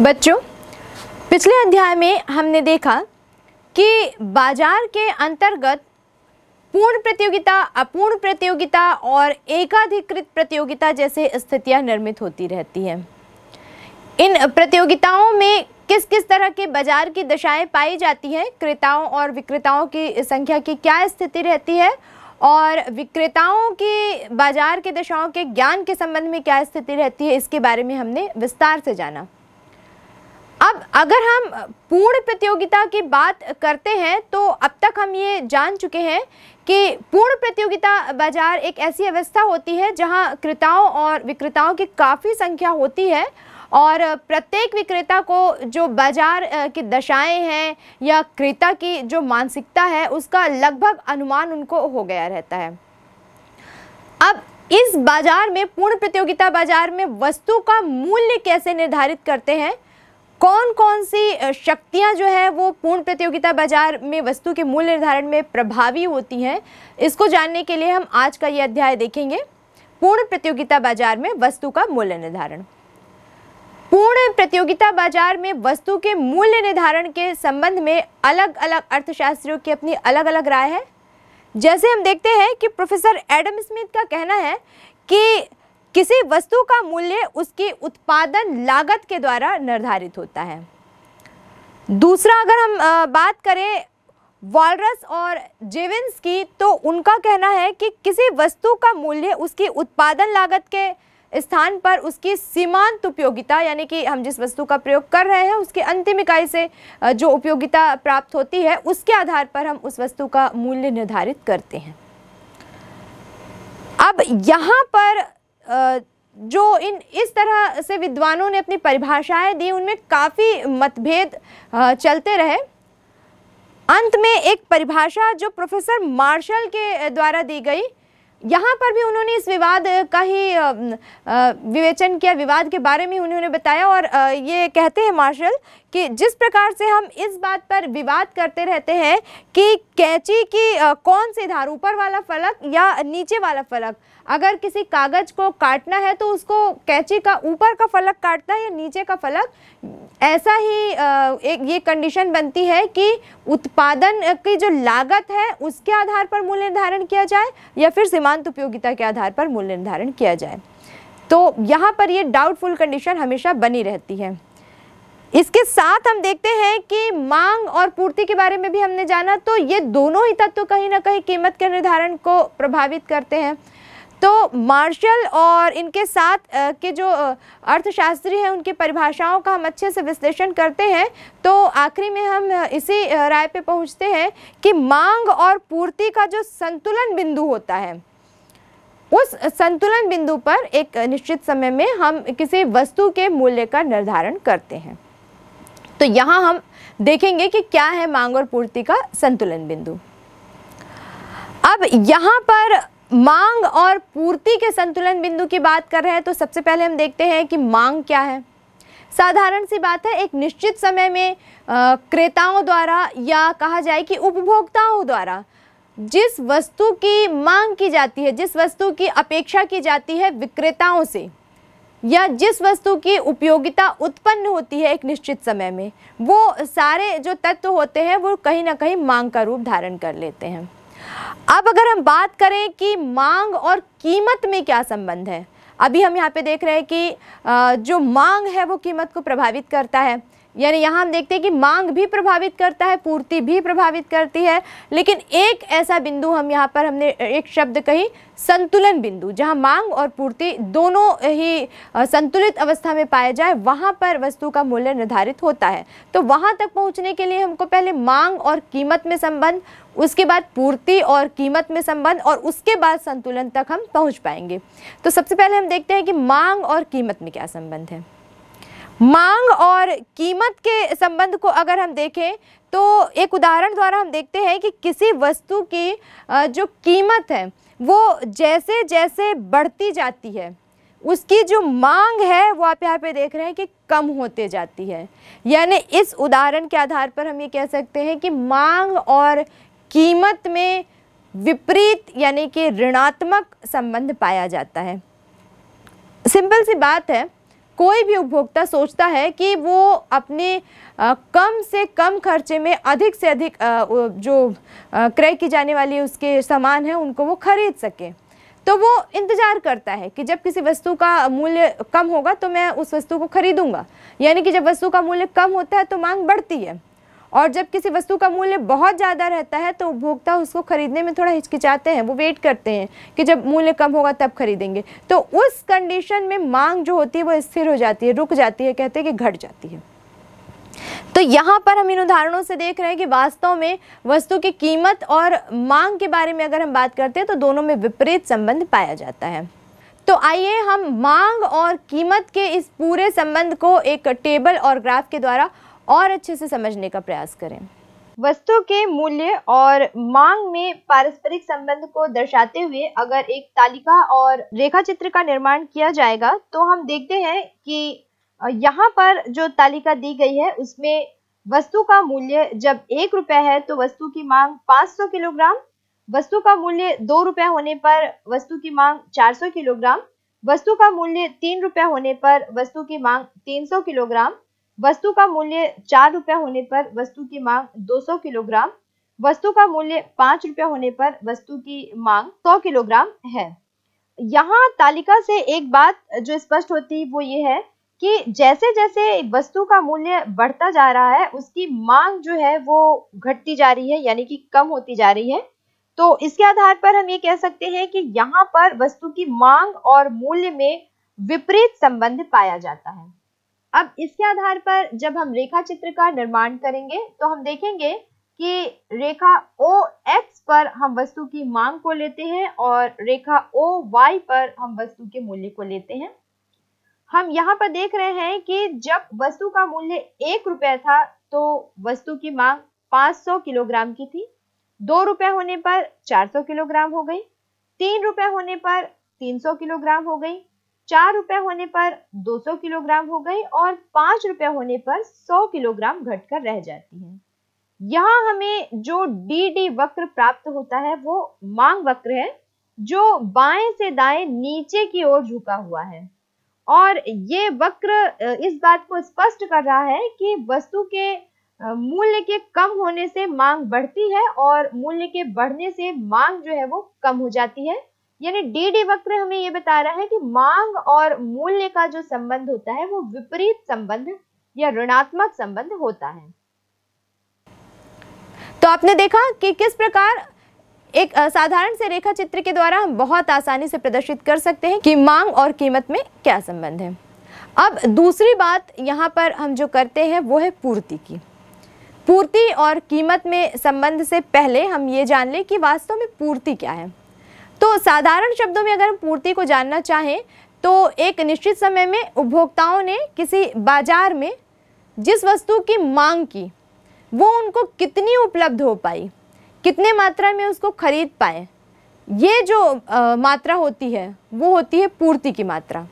बच्चों पिछले अध्याय में हमने देखा कि बाजार के अंतर्गत पूर्ण प्रतियोगिता अपूर्ण प्रतियोगिता और एकाधिकृत प्रतियोगिता जैसे स्थितियां निर्मित होती रहती हैं इन प्रतियोगिताओं में किस किस तरह के बाजार की दशाएं पाई जाती हैं क्रेताओं और विक्रेताओं की संख्या की क्या स्थिति रहती है और विक्रेताओं की बाजार के दशाओं के ज्ञान के संबंध में क्या स्थिति रहती है इसके बारे में हमने विस्तार से जाना अब अगर हम पूर्ण प्रतियोगिता की बात करते हैं तो अब तक हम ये जान चुके हैं कि पूर्ण प्रतियोगिता बाजार एक ऐसी अवस्था होती है जहां क्रेताओं और विक्रेताओं की काफ़ी संख्या होती है और प्रत्येक विक्रेता को जो बाजार की दशाएं हैं या क्रेता की जो मानसिकता है उसका लगभग अनुमान उनको हो गया रहता है अब इस बाजार में पूर्ण प्रतियोगिता बाजार में वस्तु का मूल्य कैसे निर्धारित करते हैं कौन कौन सी शक्तियां जो है वो पूर्ण प्रतियोगिता बाजार में वस्तु के मूल्य निर्धारण में प्रभावी होती हैं इसको जानने के लिए हम आज का ये अध्याय देखेंगे पूर्ण प्रतियोगिता बाजार में वस्तु का मूल्य निर्धारण पूर्ण प्रतियोगिता बाजार में वस्तु के मूल्य निर्धारण के संबंध में अलग अलग अर्थशास्त्रियों की अपनी अलग अलग राय है जैसे हम देखते हैं कि प्रोफेसर एडम स्मिथ का कहना है कि किसी वस्तु का मूल्य उसकी उत्पादन लागत के द्वारा निर्धारित होता है दूसरा अगर हम बात करें वॉलरस और जेविंस की तो उनका कहना है कि किसी वस्तु का मूल्य उसकी उत्पादन लागत के स्थान पर उसकी सीमांत उपयोगिता यानी कि हम जिस वस्तु का प्रयोग कर रहे हैं उसके अंतिम इकाई से जो उपयोगिता प्राप्त होती है उसके आधार पर हम उस वस्तु का मूल्य निर्धारित करते हैं अब यहाँ पर जो इन इस तरह से विद्वानों ने अपनी परिभाषाएं दी उनमें काफ़ी मतभेद चलते रहे अंत में एक परिभाषा जो प्रोफेसर मार्शल के द्वारा दी गई यहाँ पर भी उन्होंने इस विवाद का ही विवेचन किया विवाद के बारे में उन्होंने बताया और ये कहते हैं मार्शल कि जिस प्रकार से हम इस बात पर विवाद करते रहते हैं कि कैची की कौन से धार ऊपर वाला फलक या नीचे वाला फलक अगर किसी कागज को काटना है तो उसको कैची का ऊपर का फलक काटता है या नीचे का फलक ऐसा ही एक ये कंडीशन बनती है कि उत्पादन की जो लागत है उसके आधार पर मूल्य निर्धारण किया जाए या फिर सीमांत उपयोगिता के आधार पर मूल्य निर्धारण किया जाए तो यहाँ पर ये डाउटफुल कंडीशन हमेशा बनी रहती है इसके साथ हम देखते हैं कि मांग और पूर्ति के बारे में भी हमने जाना तो ये दोनों ही तत्व कहीं ना कहीं कीमत के निर्धारण को प्रभावित करते हैं तो मार्शल और इनके साथ के जो अर्थशास्त्री हैं उनकी परिभाषाओं का हम अच्छे से विश्लेषण करते हैं तो आखिरी में हम इसी राय पे पहुंचते हैं कि मांग और पूर्ति का जो संतुलन बिंदु होता है उस संतुलन बिंदु पर एक निश्चित समय में हम किसी वस्तु के मूल्य का निर्धारण करते हैं तो यहाँ हम देखेंगे कि क्या है मांग और पूर्ति का संतुलन बिंदु अब यहाँ पर मांग और पूर्ति के संतुलन बिंदु की बात कर रहे हैं तो सबसे पहले हम देखते हैं कि मांग क्या है साधारण सी बात है एक निश्चित समय में क्रेताओं द्वारा या कहा जाए कि उपभोक्ताओं द्वारा जिस वस्तु की मांग की जाती है जिस वस्तु की अपेक्षा की जाती है विक्रेताओं से या जिस वस्तु की उपयोगिता उत्पन्न होती है एक निश्चित समय में वो सारे जो तत्व होते हैं वो कहीं ना कहीं मांग का रूप धारण कर लेते हैं अब अगर हम बात करें कि मांग और कीमत में क्या संबंध है अभी हम यहाँ पे देख रहे हैं कि जो मांग है वो कीमत को प्रभावित करता है यानी यहाँ हम देखते हैं कि मांग भी प्रभावित करता है पूर्ति भी प्रभावित करती है लेकिन एक ऐसा बिंदु हम यहाँ पर हमने एक शब्द कही संतुलन बिंदु जहाँ मांग और पूर्ति दोनों ही संतुलित अवस्था में पाया जाए वहाँ पर वस्तु का मूल्य निर्धारित होता है तो वहाँ तक पहुँचने के लिए हमको पहले मांग और कीमत में संबंध उसके बाद पूर्ति और कीमत में संबंध और उसके बाद संतुलन तक हम पहुँच पाएंगे तो सबसे पहले हम देखते हैं कि मांग और कीमत में क्या संबंध है मांग और कीमत के संबंध को अगर हम देखें तो एक उदाहरण द्वारा हम देखते हैं कि किसी वस्तु की जो कीमत है वो जैसे जैसे बढ़ती जाती है उसकी जो मांग है वो आप यहाँ पे देख रहे हैं कि कम होते जाती है यानी इस उदाहरण के आधार पर हम ये कह सकते हैं कि मांग और कीमत में विपरीत यानी कि ऋणात्मक संबंध पाया जाता है सिंपल सी बात है कोई भी उपभोक्ता सोचता है कि वो अपने कम से कम खर्चे में अधिक से अधिक जो क्रय की जाने वाली उसके सामान हैं उनको वो खरीद सके तो वो इंतज़ार करता है कि जब किसी वस्तु का मूल्य कम होगा तो मैं उस वस्तु को खरीदूंगा यानी कि जब वस्तु का मूल्य कम होता है तो मांग बढ़ती है और जब किसी वस्तु का मूल्य बहुत ज़्यादा रहता है तो उपभोक्ता उसको खरीदने में थोड़ा हिचकिचाते हैं वो वेट करते हैं कि जब मूल्य कम होगा तब खरीदेंगे तो उस कंडीशन में मांग जो होती है वो स्थिर हो जाती है रुक जाती है कहते हैं कि घट जाती है तो यहाँ पर हम इन उदाहरणों से देख रहे हैं कि वास्तव में वस्तु की कीमत और मांग के बारे में अगर हम बात करते हैं तो दोनों में विपरीत संबंध पाया जाता है तो आइए हम मांग और कीमत के इस पूरे संबंध को एक टेबल और ग्राफ के द्वारा और अच्छे से समझने का प्रयास करें वस्तु के मूल्य और मांग में पारस्परिक संबंध को दर्शाते हुए अगर एक तालिका और रेखा चित्र का निर्माण किया जाएगा तो हम देखते हैं कि यहाँ पर जो तालिका दी गई है उसमें वस्तु का मूल्य जब एक रुपया है तो वस्तु की मांग 500 किलोग्राम वस्तु का मूल्य दो रुपया होने पर वस्तु की मांग 400 किलोग्राम वस्तु का मूल्य तीन रुपया होने पर वस्तु की मांग 300 किलोग्राम वस्तु का मूल्य चार रुपया होने पर वस्तु की मांग 200 किलोग्राम वस्तु का मूल्य पांच रुपया होने पर वस्तु की मांग 100 किलोग्राम है यहाँ तालिका से एक बात जो स्पष्ट होती है वो ये है कि जैसे जैसे वस्तु का मूल्य बढ़ता जा रहा है उसकी मांग जो है वो घटती जा रही है यानी कि कम होती जा रही है तो इसके आधार पर हम ये कह सकते हैं कि यहाँ पर वस्तु की मांग और मूल्य में विपरीत संबंध पाया जाता है अब इसके आधार पर जब हम रेखा चित्र का निर्माण करेंगे तो हम देखेंगे कि रेखा ओ एक्स पर हम वस्तु की मांग को लेते हैं और रेखा ओ वाई पर हम वस्तु के मूल्य को लेते हैं हम यहाँ पर देख रहे हैं कि जब वस्तु का मूल्य एक रुपये था तो वस्तु की मांग 500 किलोग्राम की थी दो रुपये होने पर 400 किलोग्राम हो गई तीन रुपये होने पर 300 किलोग्राम हो गई चार रुपए होने पर 200 किलोग्राम हो गई और पांच रुपए होने पर 100 किलोग्राम घटकर रह जाती है यहाँ हमें जो डी डी वक्र प्राप्त होता है वो मांग वक्र है जो बाएं से दाएं नीचे की ओर झुका हुआ है और ये वक्र इस बात को स्पष्ट कर रहा है कि वस्तु के मूल्य के कम होने से मांग बढ़ती है और मूल्य के बढ़ने से मांग जो है वो कम हो जाती है यानी डी डी वक्र हमें ये बता रहा है कि मांग और मूल्य का जो संबंध होता है वो विपरीत संबंध या ऋणात्मक संबंध होता है तो आपने देखा कि किस प्रकार एक साधारण से रेखा चित्र के द्वारा हम बहुत आसानी से प्रदर्शित कर सकते हैं कि मांग और कीमत में क्या संबंध है अब दूसरी बात यहाँ पर हम जो करते हैं वो है पूर्ति की पूर्ति और कीमत में संबंध से पहले हम ये जान लें कि वास्तव में पूर्ति क्या है तो साधारण शब्दों में अगर हम पूर्ति को जानना चाहें तो एक निश्चित समय में उपभोक्ताओं ने किसी बाजार में जिस वस्तु की मांग की वो उनको कितनी उपलब्ध हो पाई कितने मात्रा में उसको खरीद पाए ये जो आ, मात्रा होती है वो होती है पूर्ति की मात्रा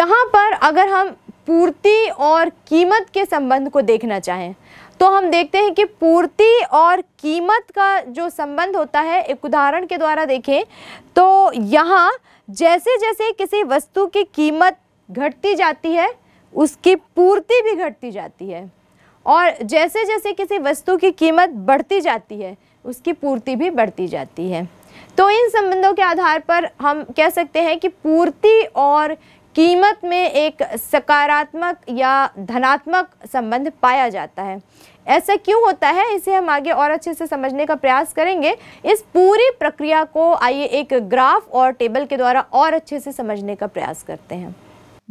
यहाँ पर अगर हम पूर्ति और कीमत के संबंध को देखना चाहें तो हम देखते हैं कि पूर्ति और कीमत का जो संबंध होता है एक उदाहरण के द्वारा देखें तो यहाँ जैसे जैसे किसी वस्तु की कीमत घटती जाती है उसकी पूर्ति भी घटती जाती है और जैसे जैसे किसी वस्तु की कीमत बढ़ती जाती है उसकी पूर्ति भी बढ़ती जाती है तो इन संबंधों के आधार पर हम कह सकते हैं कि पूर्ति और कीमत में एक सकारात्मक या धनात्मक संबंध पाया जाता है ऐसा क्यों होता है इसे हम आगे और अच्छे से समझने का प्रयास करेंगे इस पूरी प्रक्रिया को आइए एक ग्राफ और टेबल के द्वारा और अच्छे से समझने का प्रयास करते हैं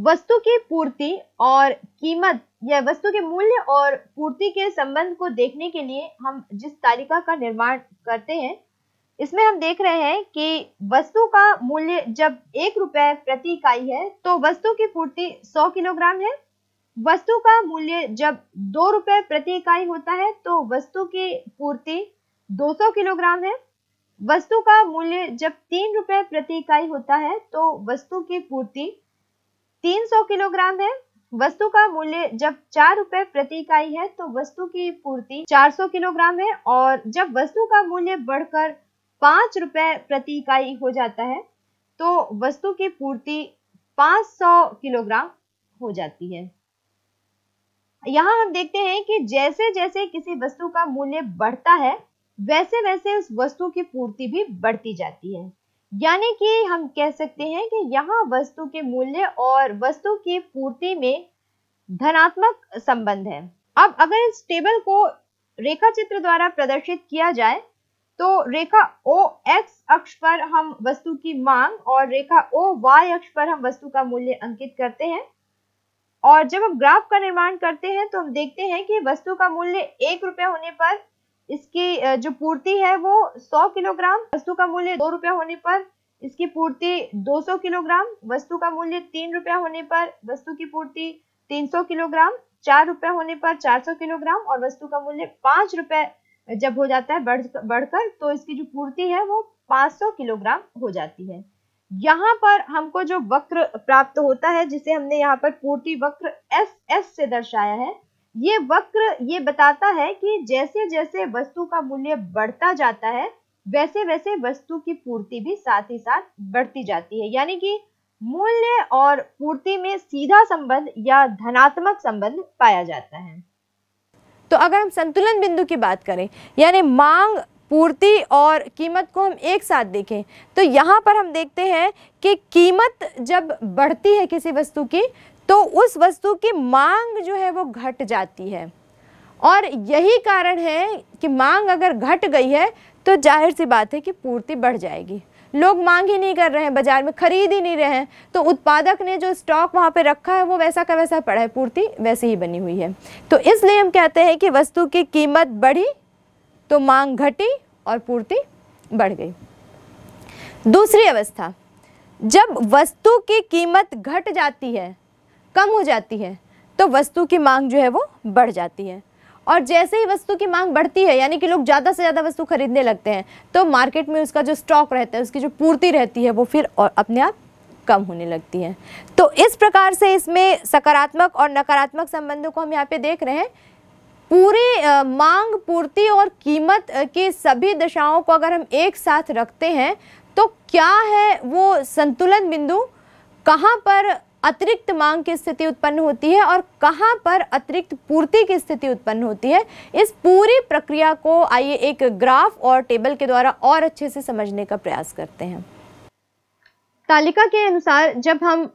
वस्तु की पूर्ति और कीमत या वस्तु के मूल्य और पूर्ति के संबंध को देखने के लिए हम जिस तालिका का निर्माण करते हैं इसमें हम देख रहे हैं कि वस्तु का मूल्य जब एक रुपए प्रति इकाई है तो वस्तु की पूर्ति 100 किलोग्राम है वस्तु का मूल्य जब दो रुपए प्रति इकाई होता है तो वस्तु की पूर्ति 200 किलोग्राम है वस्तु का मूल्य जब तीन रुपए प्रति इकाई होता है तो वस्तु की पूर्ति 300 किलोग्राम है वस्तु का मूल्य जब चार रुपए प्रति इकाई है तो वस्तु की पूर्ति 400 किलोग्राम है और जब वस्तु का मूल्य बढ़कर पांच रुपए प्रति इकाई हो जाता है तो वस्तु की पूर्ति 500 किलोग्राम हो जाती है यहाँ हम देखते हैं कि जैसे जैसे किसी वस्तु का मूल्य बढ़ता है वैसे वैसे उस वस्तु की पूर्ति भी बढ़ती जाती है यानी कि हम कह सकते हैं कि यहाँ वस्तु के मूल्य और वस्तु की पूर्ति में धनात्मक संबंध है अब अगर इस टेबल को रेखा चित्र द्वारा प्रदर्शित किया जाए तो रेखा ओ एक्स अक्ष पर हम वस्तु की मांग और रेखा ओ वाई अक्ष पर हम वस्तु का मूल्य अंकित करते हैं और जब हम ग्राफ का निर्माण करते हैं तो हम देखते हैं कि वस्तु का मूल्य एक रुपये होने पर इसकी जो पूर्ति है वो 100 किलोग्राम वस्तु का मूल्य दो रुपया होने पर इसकी पूर्ति 200 किलोग्राम वस्तु का मूल्य तीन रुपया होने पर वस्तु की पूर्ति 300 किलोग्राम चार रुपया होने पर 400 किलोग्राम और वस्तु का मूल्य पांच रुपये जब हो जाता है बढ़ बढ़कर तो इसकी जो पूर्ति है वो 500 किलोग्राम हो जाती है यहाँ पर हमको जो वक्र प्राप्त होता है जिसे हमने यहाँ पर पूर्ति वक्र एस एस से दर्शाया है ये वक्र ये बताता है कि जैसे जैसे वस्तु का मूल्य बढ़ता जाता है वैसे वैसे वस्तु की पूर्ति भी साथ ही साथ बढ़ती जाती है यानी कि मूल्य और पूर्ति में सीधा संबंध या धनात्मक संबंध पाया जाता है तो अगर हम संतुलन बिंदु की बात करें यानी मांग पूर्ति और कीमत को हम एक साथ देखें तो यहाँ पर हम देखते हैं कि कीमत जब बढ़ती है किसी वस्तु की तो उस वस्तु की मांग जो है वो घट जाती है और यही कारण है कि मांग अगर घट गई है तो जाहिर सी बात है कि पूर्ति बढ़ जाएगी लोग मांग ही नहीं कर रहे हैं बाज़ार में खरीद ही नहीं रहे हैं तो उत्पादक ने जो स्टॉक वहाँ पर रखा है वो वैसा का वैसा पड़ा है पूर्ति वैसे ही बनी हुई है तो इसलिए हम कहते हैं कि वस्तु की कीमत बढ़ी तो मांग घटी और पूर्ति बढ़ गई दूसरी अवस्था जब वस्तु की कीमत घट जाती है कम हो जाती है तो वस्तु की मांग जो है वो बढ़ जाती है और जैसे ही वस्तु की मांग बढ़ती है यानी कि लोग ज़्यादा से ज़्यादा वस्तु खरीदने लगते हैं तो मार्केट में उसका जो स्टॉक रहता है उसकी जो पूर्ति रहती है वो फिर और अपने आप कम होने लगती है तो इस प्रकार से इसमें सकारात्मक और नकारात्मक संबंधों को हम यहाँ पे देख रहे हैं पूरी मांग पूर्ति और कीमत की सभी दशाओं को अगर हम एक साथ रखते हैं तो क्या है वो संतुलन बिंदु कहाँ पर अतिरिक्त मांग की स्थिति उत्पन्न होती है और कहाँ पर अतिरिक्त पूर्ति की स्थिति उत्पन्न होती है इस पूरी प्रक्रिया को आइए एक ग्राफ और टेबल के द्वारा और अच्छे से समझने का प्रयास करते हैं तालिका के अनुसार जब हम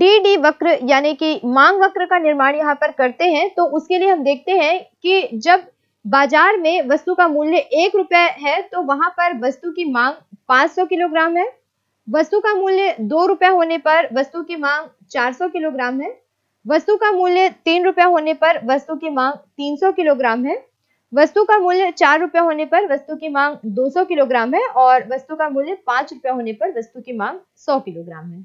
डी डी वक्र यानी कि मांग वक्र का निर्माण यहाँ पर करते हैं तो उसके लिए हम देखते हैं कि जब बाजार में वस्तु का मूल्य एक रुपये है तो वहां पर वस्तु की मांग 500 किलोग्राम है वस्तु का मूल्य दो रुपया होने पर वस्तु की मांग 400 किलोग्राम है वस्तु का मूल्य तीन रुपया होने पर वस्तु की मांग 300 किलोग्राम है वस्तु का मूल्य चार रुपया होने पर वस्तु की मांग 200 किलोग्राम है और वस्तु का मूल्य पांच रुपया होने पर वस्तु की मांग 100 किलोग्राम है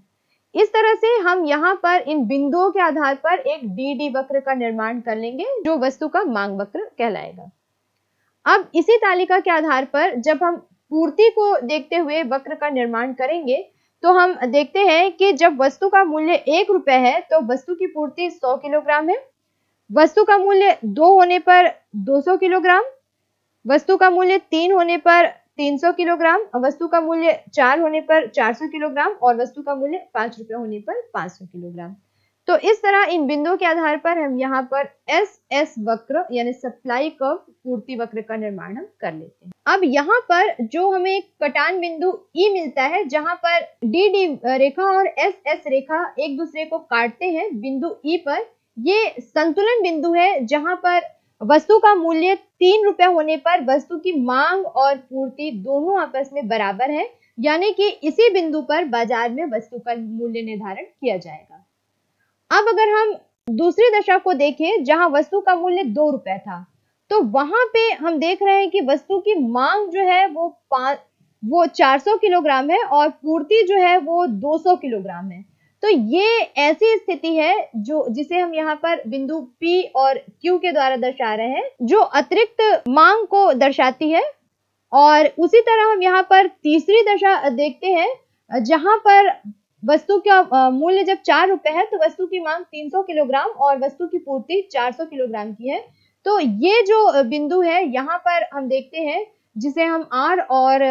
इस तरह से हम यहाँ पर इन बिंदुओं के आधार पर एक डी डी वक्र का निर्माण कर लेंगे जो वस्तु का मांग वक्र कहलाएगा अब इसी तालिका के आधार पर जब हम पूर्ति को देखते हुए वक्र का निर्माण करेंगे तो हम देखते हैं कि जब वस्तु का मूल्य एक रुपए है तो वस्तु की पूर्ति सौ किलोग्राम है वस्तु का मूल्य दो होने पर दो सौ किलोग्राम वस्तु का मूल्य तीन होने पर 300 किलोग्राम वस्तु का मूल्य चार होने पर 400 किलोग्राम और वस्तु का मूल्य पांच रुपए होने पर 500 किलोग्राम तो इस तरह इन बिंदुओं के आधार पर हम यहाँ पर एस एस वक्र यानी सप्लाई कर्व पूर्ति वक्र का निर्माण हम कर लेते हैं अब यहाँ पर जो हमें कटान बिंदु ई e मिलता है जहाँ पर डी डी रेखा और एस एस रेखा एक दूसरे को काटते हैं बिंदु ई e पर ये संतुलन बिंदु है जहां पर वस्तु का मूल्य तीन रुपए होने पर वस्तु की मांग और पूर्ति दोनों आपस में बराबर है यानी कि इसी बिंदु पर बाजार में वस्तु का मूल्य निर्धारण किया जाएगा अब अगर हम दूसरी दशा को देखें जहां वस्तु का मूल्य दो रुपए था तो वहां पे हम देख रहे हैं कि वस्तु की मांग जो है वो वो 400 किलोग्राम है और पूर्ति जो है वो 200 किलोग्राम है तो ये ऐसी स्थिति है जो जिसे हम यहाँ पर बिंदु P और Q के द्वारा दर्शा रहे हैं जो अतिरिक्त मांग को दर्शाती है और उसी तरह हम यहाँ पर तीसरी दशा देखते हैं जहां पर वस्तु का मूल्य जब चार रुपए है तो वस्तु की मांग 300 किलोग्राम और वस्तु की पूर्ति 400 किलोग्राम की है तो ये जो बिंदु है यहाँ पर हम देखते हैं जिसे हम आर और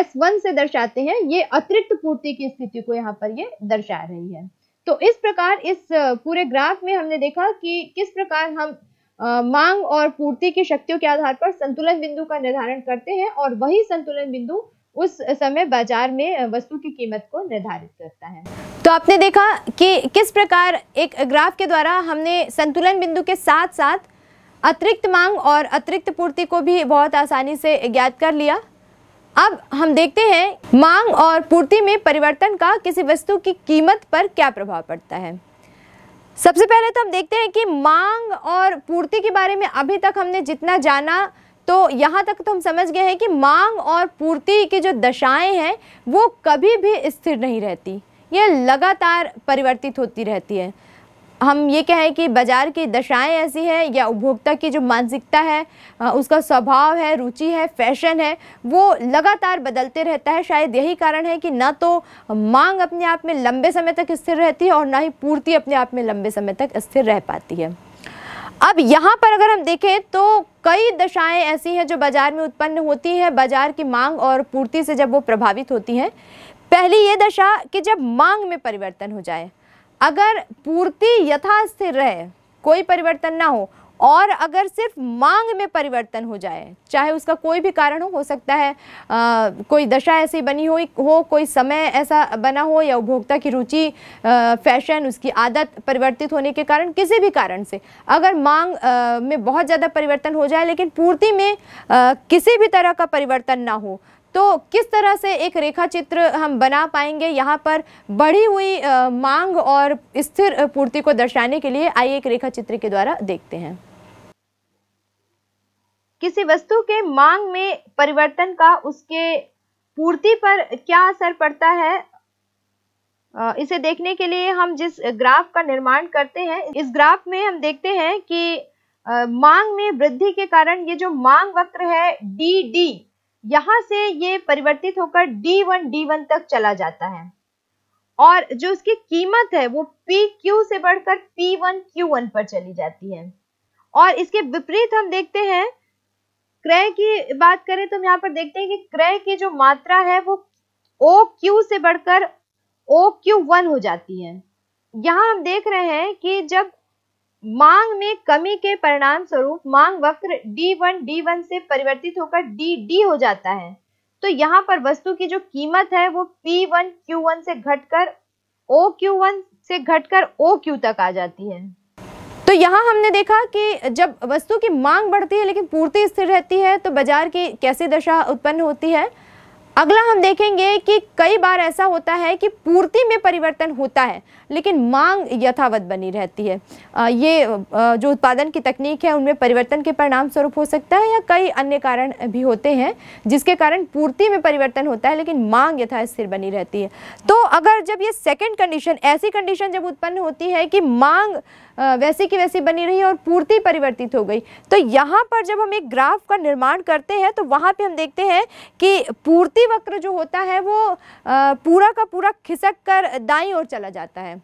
एस वन से दर्शाते हैं ये अतिरिक्त पूर्ति की स्थिति को यहाँ पर ये दर्शा रही है तो इस प्रकार इस पूरे ग्राफ में हमने देखा कि किस प्रकार हम मांग और पूर्ति की शक्तियों के आधार पर संतुलन बिंदु का निर्धारण करते हैं और वही संतुलन बिंदु उस समय बाजार में वस्तु की कीमत को निर्धारित करता है तो आपने देखा कि किस प्रकार एक ग्राफ के द्वारा हमने संतुलन बिंदु के साथ साथ अतिरिक्त मांग और अतिरिक्त पूर्ति को भी बहुत आसानी से ज्ञात कर लिया अब हम देखते हैं मांग और पूर्ति में परिवर्तन का किसी वस्तु की कीमत पर क्या प्रभाव पड़ता है सबसे पहले तो हम देखते हैं कि मांग और पूर्ति के बारे में अभी तक हमने जितना जाना तो यहाँ तक तो हम समझ गए हैं कि मांग और पूर्ति की जो दशाएं हैं वो कभी भी स्थिर नहीं रहती ये लगातार परिवर्तित होती रहती है हम ये कहें कि बाज़ार की दशाएं ऐसी हैं या उपभोक्ता की जो मानसिकता है उसका स्वभाव है रुचि है फैशन है वो लगातार बदलते रहता है शायद यही कारण है कि ना तो मांग अपने आप में लंबे समय तक स्थिर रहती है और ना ही पूर्ति अपने आप में लंबे समय तक स्थिर रह पाती है अब यहाँ पर अगर हम देखें तो कई दशाएं ऐसी हैं जो बाज़ार में उत्पन्न होती हैं बाज़ार की मांग और पूर्ति से जब वो प्रभावित होती हैं पहली ये दशा कि जब मांग में परिवर्तन हो जाए अगर पूर्ति यथास्थिर रहे कोई परिवर्तन ना हो और अगर सिर्फ मांग में परिवर्तन हो जाए चाहे उसका कोई भी कारण हो हो सकता है आ, कोई दशा ऐसी बनी हो हो कोई समय ऐसा बना हो या उपभोक्ता की रुचि फैशन उसकी आदत परिवर्तित होने के कारण किसी भी कारण से अगर मांग आ, में बहुत ज़्यादा परिवर्तन हो जाए लेकिन पूर्ति में आ, किसी भी तरह का परिवर्तन ना हो तो किस तरह से एक रेखा चित्र हम बना पाएंगे यहाँ पर बढ़ी हुई मांग और स्थिर पूर्ति को दर्शाने के लिए आइए एक रेखा चित्र के द्वारा देखते हैं किसी वस्तु के मांग में परिवर्तन का उसके पूर्ति पर क्या असर पड़ता है इसे देखने के लिए हम जिस ग्राफ का निर्माण करते हैं इस ग्राफ में हम देखते हैं कि मांग में वृद्धि के कारण ये जो मांग वक्र है डी डी यहाँ से ये परिवर्तित होकर डी वन डी वन तक चला जाता है और जो उसकी कीमत है वो पी क्यू से बढ़कर पी वन क्यू वन पर चली जाती है और इसके विपरीत हम देखते हैं क्रय की बात करें तो हम यहाँ पर देखते हैं कि क्रय की जो मात्रा है वो ओ क्यू से बढ़कर ओ क्यू वन हो जाती है यहाँ हम देख रहे हैं कि जब मांग में कमी के परिणाम स्वरूप मांग वक्र D1 D1 से परिवर्तित होकर डी हो जाता है तो यहाँ पर वस्तु की जो कीमत है वो P1 Q1 से घटकर ओ क्यू वन से घटकर ओ क्यू तक आ जाती है तो यहाँ हमने देखा कि जब वस्तु की मांग बढ़ती है लेकिन पूर्ति स्थिर रहती है तो बाजार की कैसी दशा उत्पन्न होती है अगला हम देखेंगे कि कई बार ऐसा होता है कि पूर्ति में परिवर्तन होता है लेकिन मांग यथावत बनी रहती है आ, ये आ, जो उत्पादन की तकनीक है उनमें परिवर्तन के परिणाम स्वरूप हो सकता है या कई अन्य कारण भी होते हैं जिसके कारण पूर्ति में परिवर्तन होता है लेकिन मांग यथास्थिर बनी रहती है तो अगर जब ये सेकेंड कंडीशन ऐसी कंडीशन जब उत्पन्न होती है कि मांग वैसी की वैसी बनी रही और पूर्ति परिवर्तित हो गई तो यहाँ पर जब हम एक ग्राफ का निर्माण करते हैं तो वहाँ पे हम देखते हैं कि पूर्ति वक्र जो होता है वो पूरा का पूरा खिसक कर दाई ओर चला जाता है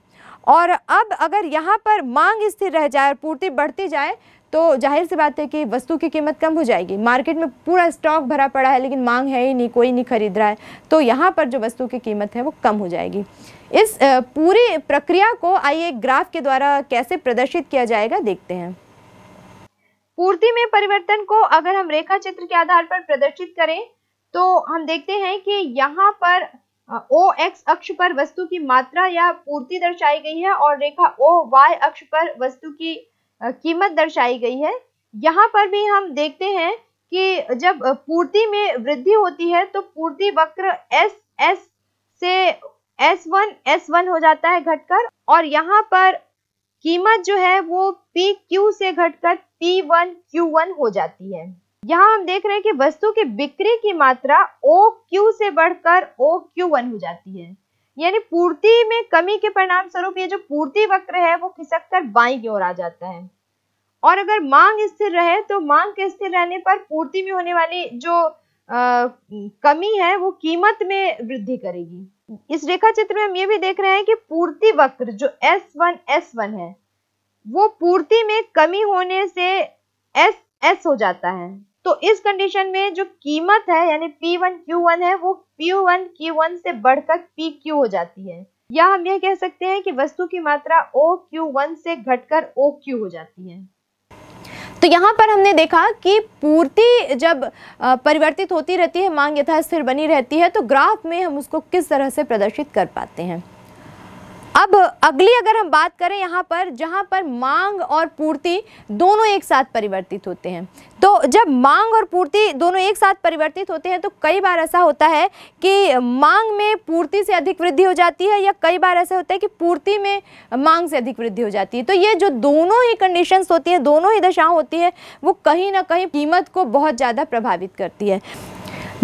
और अब अगर यहाँ पर मांग स्थिर रह जाए और पूर्ति बढ़ती जाए तो जाहिर सी बात है कि वस्तु की कीमत कम हो जाएगी मार्केट में पूरा स्टॉक भरा पड़ा है लेकिन मांग है ही नहीं कोई नहीं खरीद रहा है तो यहाँ पर जो वस्तु की कीमत है वो कम हो जाएगी इस पूरी प्रक्रिया को आइए ग्राफ के द्वारा कैसे प्रदर्शित किया जाएगा देखते हैं पूर्ति में परिवर्तन को अगर हम रेखा चित्र के आधार पर प्रदर्शित करें तो हम देखते हैं कि यहाँ पर ओ एक्स अक्ष पर वस्तु की मात्रा या पूर्ति दर्शाई गई है और रेखा ओ वाई अक्ष पर वस्तु की कीमत दर्शाई गई है यहाँ पर भी हम देखते हैं कि जब पूर्ति में वृद्धि होती है तो पूर्ति वक्र एस एस से एस वन एस वन हो जाता है घटकर और यहाँ पर कीमत जो है वो पी क्यू से घटकर पी वन क्यू वन हो जाती है यहाँ हम देख रहे हैं कि वस्तु की बिक्री की मात्रा ओ क्यू से बढ़कर ओ क्यू वन हो जाती है यानी पूर्ति में कमी के परिणाम स्वरूप ये जो पूर्ति वक्र है वो खिसक कर बाई की ओर आ जाता है और अगर मांग स्थिर रहे तो मांग के स्थिर रहने पर पूर्ति में होने वाली जो आ, कमी है वो कीमत में वृद्धि करेगी इस रेखा चित्र में हम ये भी देख रहे हैं कि पूर्ति वक्र जो S1 S1 है वो पूर्ति में कमी होने से S S हो जाता है तो इस कंडीशन में जो कीमत है यानी पी वन क्यू वन है वो वन क्यू वन से बढ़कर पी क्यू हो जाती है या हम यह कह सकते हैं कि वस्तु की मात्रा ओ क्यू वन से घटकर ओ क्यू हो जाती है तो यहाँ पर हमने देखा कि पूर्ति जब परिवर्तित होती रहती है मांग यथास्थिर बनी रहती है तो ग्राफ में हम उसको किस तरह से प्रदर्शित कर पाते हैं अब अगली अगर हम बात करें यहाँ पर जहाँ पर मांग और पूर्ति दोनों एक साथ परिवर्तित होते हैं तो जब मांग और पूर्ति दोनों एक साथ परिवर्तित होते हैं तो कई बार ऐसा होता है कि मांग में पूर्ति से अधिक वृद्धि हो जाती है या कई बार ऐसा होता है कि पूर्ति में मांग से अधिक वृद्धि हो जाती है तो ये जो दोनों ही कंडीशंस होती हैं दोनों ही दशाओं होती है वो कहीं ना कहीं कीमत को बहुत ज़्यादा प्रभावित करती है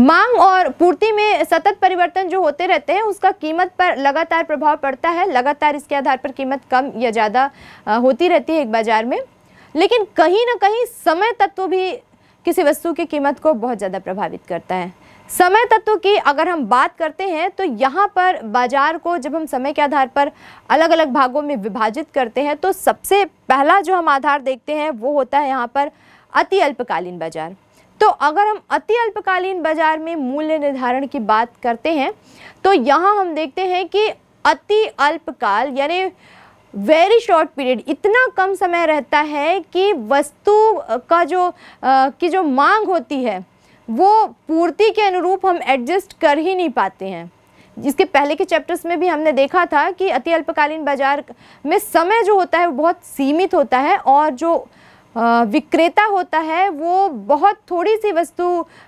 मांग और पूर्ति में सतत परिवर्तन जो होते रहते हैं उसका कीमत पर लगातार प्रभाव पड़ता है लगातार इसके आधार पर कीमत कम या ज़्यादा होती रहती है एक बाज़ार में लेकिन कहीं ना कहीं समय तत्व भी किसी वस्तु की कीमत को बहुत ज़्यादा प्रभावित करता है समय तत्व की अगर हम बात करते हैं तो यहाँ पर बाजार को जब हम समय के आधार पर अलग अलग भागों में विभाजित करते हैं तो सबसे पहला जो हम आधार देखते हैं वो होता है यहाँ पर अति अल्पकालीन बाजार तो अगर हम अति अल्पकालीन बाजार में मूल्य निर्धारण की बात करते हैं तो यहाँ हम देखते हैं कि अति अल्पकाल यानी वेरी शॉर्ट पीरियड इतना कम समय रहता है कि वस्तु का जो आ, की जो मांग होती है वो पूर्ति के अनुरूप हम एडजस्ट कर ही नहीं पाते हैं जिसके पहले के चैप्टर्स में भी हमने देखा था कि अति अल्पकालीन बाजार में समय जो होता है वो बहुत सीमित होता है और जो विक्रेता होता है वो बहुत थोड़ी सी वस्तु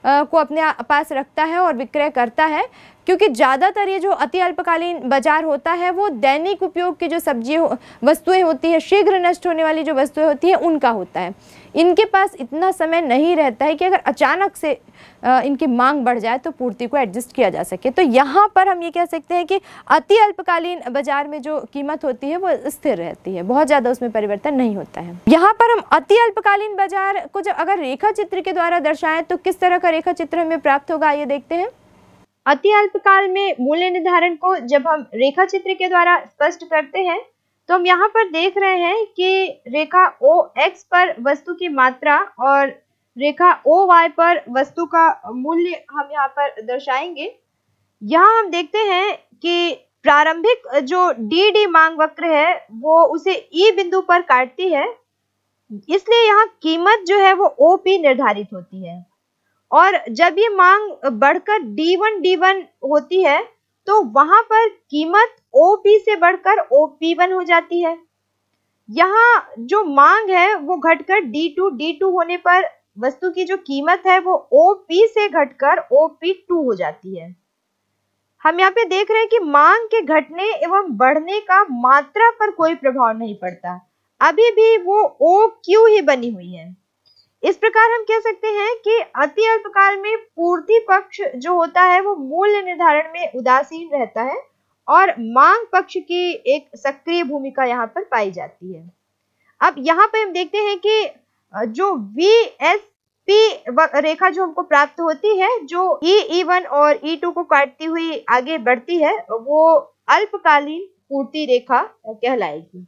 को अपने पास रखता है और विक्रय करता है क्योंकि ज़्यादातर ये जो अति अल्पकालीन बाजार होता है वो दैनिक उपयोग की जो सब्जी वस्तुएं होती है शीघ्र नष्ट होने वाली जो वस्तुएं होती है उनका होता है इनके पास इतना समय नहीं रहता है कि अगर अचानक से इनकी मांग बढ़ जाए तो पूर्ति को एडजस्ट किया जा सके तो यहाँ पर हम ये कह सकते हैं कि अति अल्पकालीन बाजार में जो कीमत होती है वो स्थिर रहती है बहुत ज़्यादा उसमें परिवर्तन नहीं होता है यहाँ पर हम अति अल्पकालीन बाजार को जब अगर रेखा चित्र के द्वारा दर्शाएं तो किस तरह का रेखा चित्र हमें प्राप्त होगा ये देखते हैं अति अल्पकाल में मूल्य निर्धारण को जब हम रेखा चित्र के द्वारा स्पष्ट करते हैं तो हम यहाँ पर देख रहे हैं कि रेखा ओ एक्स पर वस्तु की मात्रा और रेखा ओ वाई पर वस्तु का मूल्य हम यहाँ पर दर्शाएंगे यहाँ हम देखते हैं कि प्रारंभिक जो डी डी मांग वक्र है वो उसे ई e बिंदु पर काटती है इसलिए यहाँ कीमत जो है वो ओ पी निर्धारित होती है और जब ये मांग बढ़कर D1 D1 होती है तो वहां पर कीमत OP से बढ़कर OP1 हो जाती है यहाँ जो मांग है वो घटकर D2 D2 होने पर वस्तु की जो कीमत है वो OP से घटकर OP2 हो जाती है हम यहाँ पे देख रहे हैं कि मांग के घटने एवं बढ़ने का मात्रा पर कोई प्रभाव नहीं पड़ता अभी भी वो ओ क्यू ही बनी हुई है इस प्रकार हम कह सकते हैं कि अति अल्पकाल में पूर्ति पक्ष जो होता है वो मूल्य निर्धारण में उदासीन रहता है और मांग पक्ष की एक सक्रिय भूमिका यहाँ पर पाई जाती है अब यहाँ पर हम देखते हैं कि जो वी एस पी रेखा जो हमको प्राप्त होती है जो E e E e one और टू e को काटती हुई आगे बढ़ती है वो अल्पकालीन पूर्ति रेखा कहलाएगी